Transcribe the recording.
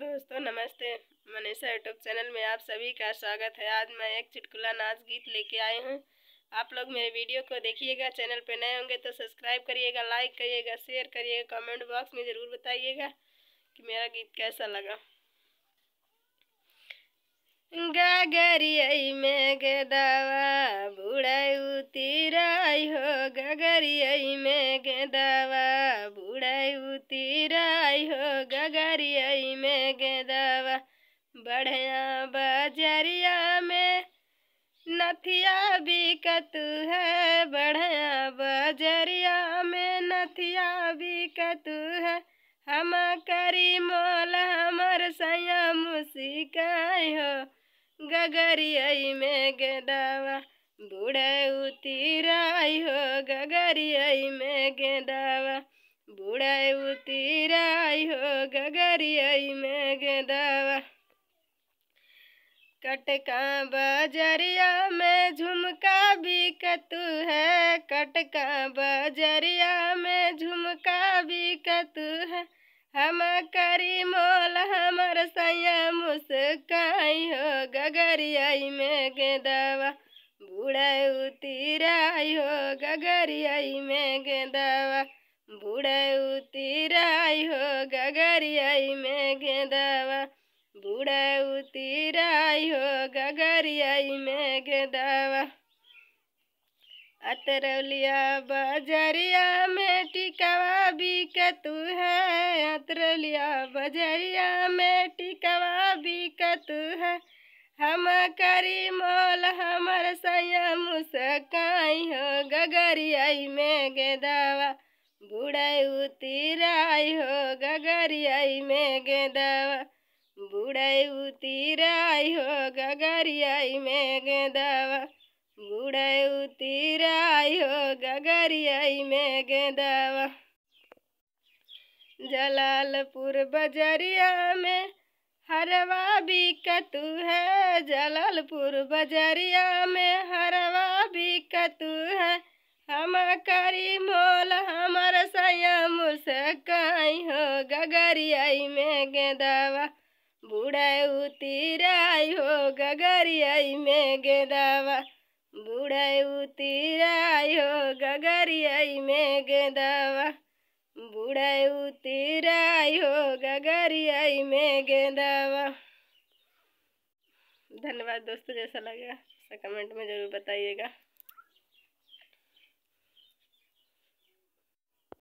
दोस्तों नमस्ते Manisha YouTube channel में आप सभी का स्वागत है आज मैं एक चुटकुला नाच गीत लेके आई हूँ आप लोग मेरे वीडियो को देखिएगा चैनल पे नए होंगे तो सब्सक्राइब करिएगा लाइक करिएगा शेयर करिएगा कमेंट बॉक्स में ज़रूर बताइएगा कि मेरा गीत कैसा लगा गगरियाई में गेदावा बुढ़ाई उतिराई हो गगरियाई में गेदावा बुढ़ाई उतिराई हो गगरियाई गेदवा बढ़िया बजरिया में नथिया बिकत है बढ़िया बजरिया में नथिया बिकत है हम करी मोल हमर सया मुसिकाय हो गगरियाई में गेदवा बूढ़ उतिराई हो गगरिया में गेदवा बुढ़ाए उतराई हो गगरियाई में गेंदावा कटका बजरिया में झुमका बिकतु है कटका बजरिया में झुमका बिकतु है हम करी मोल हमर सैया मुस्काई हो गगरियाई में गेंदावा बुढ़ाए उतराई हो गगरियाई में गेंदा बूढ़ उतिराई हो गगरियाई में गेंदवा बूढ़ उतिराई हो गगरियाई में गेंदावा अतरौलिया बजरिया में टिकवा बिकतू है अतरौलिया बजरिया में टिकवा बिकतू है हम करी मोल हमर संयम मुस्काई हो गगरियाई में गेदावा बुढ़ई उतीराई हो गगरियाई में गेंदवा बुढ़ई उतीराई हो गगरियाई में गेंदवा बुढ़ई उतीराई हो गगरियाई में गेंदवा जलालपुर बजरिया में हरवा बिकतू है जलालपुर बजरिया में हरवा बिकतू है हम करी मो नहीं हो गगरियाई में गेंदावा बूढ़ा उतीराई हो गगरियाई में गेंदावा बूढ़ा उतीराई हो गगरियाई में गेंदावा बूढ़ा उतीराई हो गगरियाई में गेंदावा धन्यवाद दोस्तों जैसा लगा कमेंट में ज़रूर बताइएगा